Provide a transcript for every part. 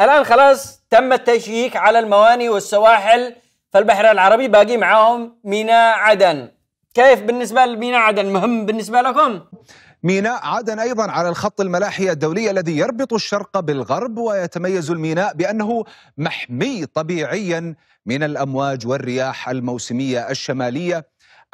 الان خلاص تم التشييك على المواني والسواحل في البحر العربي باقي معاهم ميناء عدن كيف بالنسبه لميناء عدن مهم بالنسبه لكم ميناء عدن ايضا على الخط الملاحي الدولي الذي يربط الشرق بالغرب ويتميز الميناء بانه محمي طبيعيا من الامواج والرياح الموسميه الشماليه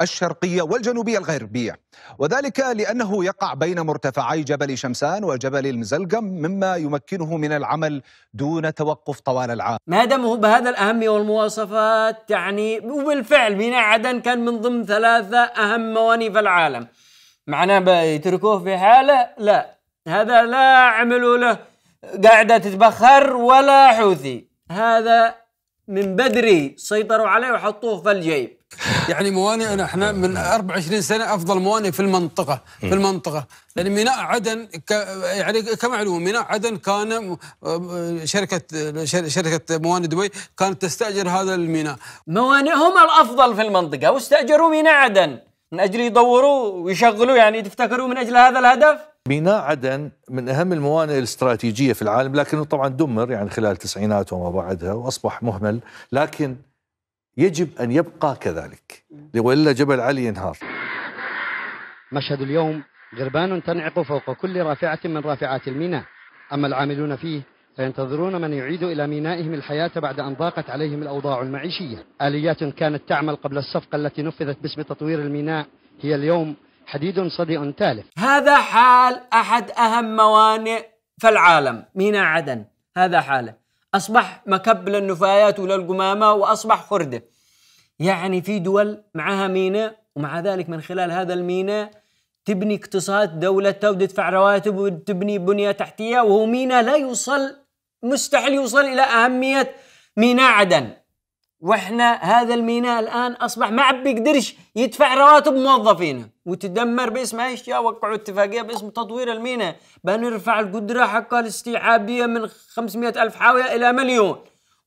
الشرقية والجنوبية الغربية وذلك لأنه يقع بين مرتفعي جبل شمسان وجبل المزلقم مما يمكنه من العمل دون توقف طوال العام ما دام هو بهذا الأهمية والمواصفات يعني وبالفعل ميناء عدن كان من ضمن ثلاثة أهم موانئ في العالم معناه بيتركوه في حاله لا هذا لا عملوا له قاعدة تتبخر ولا حوثي هذا من بدري سيطروا عليه وحطوه في الجيب يعني موانئنا احنا من 24 سنه افضل موانئ في المنطقه في المنطقه لان ميناء عدن ك يعني كمعلومه ميناء عدن كان آه، شركه شركه موانئ دبي كانت تستاجر هذا الميناء موانئهم الافضل في المنطقه واستاجروا ميناء عدن من اجل يدوروا ويشغلوا يعني تفتكروا من اجل هذا الهدف ميناء عدن من اهم الموانئ الاستراتيجيه في العالم لكنه طبعا دمر يعني خلال التسعينات وما بعدها واصبح مهمل لكن يجب أن يبقى كذلك وإلا جبل علي ينهار مشهد اليوم غربان تنعق فوق كل رافعة من رافعات الميناء أما العاملون فيه فينتظرون من يعيد إلى مينائهم الحياة بعد أن ضاقت عليهم الأوضاع المعيشية آليات كانت تعمل قبل الصفقة التي نفذت باسم تطوير الميناء هي اليوم حديد صدئ تالف هذا حال أحد أهم موانئ في العالم ميناء عدن هذا حاله اصبح مكب للنفايات وللقمامه واصبح خرده يعني في دول معها ميناء ومع ذلك من خلال هذا الميناء تبني اقتصاد دولتها وتدفع رواتب وتبني بنية تحتية وهو ميناء لا يوصل مستحيل يوصل إلى أهمية ميناء عدن واحنا هذا الميناء الان اصبح ما عاد بيقدرش يدفع رواتب موظفينه وتدمر باسم ايش يا وقعوا اتفاقيه باسم تطوير الميناء بنرفع القدره حقها الاستيعابيه من 500 الف حاويه الى مليون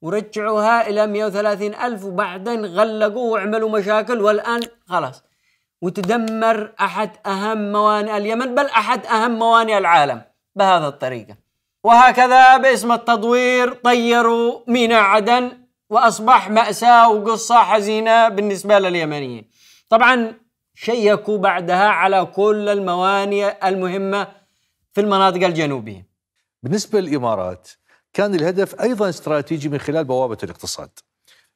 ورجعوها الى 130 الف وبعدين غلقوه وعملوا مشاكل والان خلاص وتدمر احد اهم موانئ اليمن بل احد اهم موانئ العالم بهذه الطريقه وهكذا باسم التطوير طيروا ميناء عدن واصبح ماساه وقصه حزينه بالنسبه لليمنيين. طبعا شيكوا بعدها على كل الموانئ المهمه في المناطق الجنوبيه. بالنسبه للامارات كان الهدف ايضا استراتيجي من خلال بوابه الاقتصاد.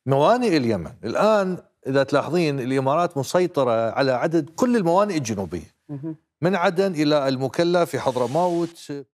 موانئ اليمن الان اذا تلاحظين الامارات مسيطره على عدد كل الموانئ الجنوبيه. من عدن الى المكلا في حضرموت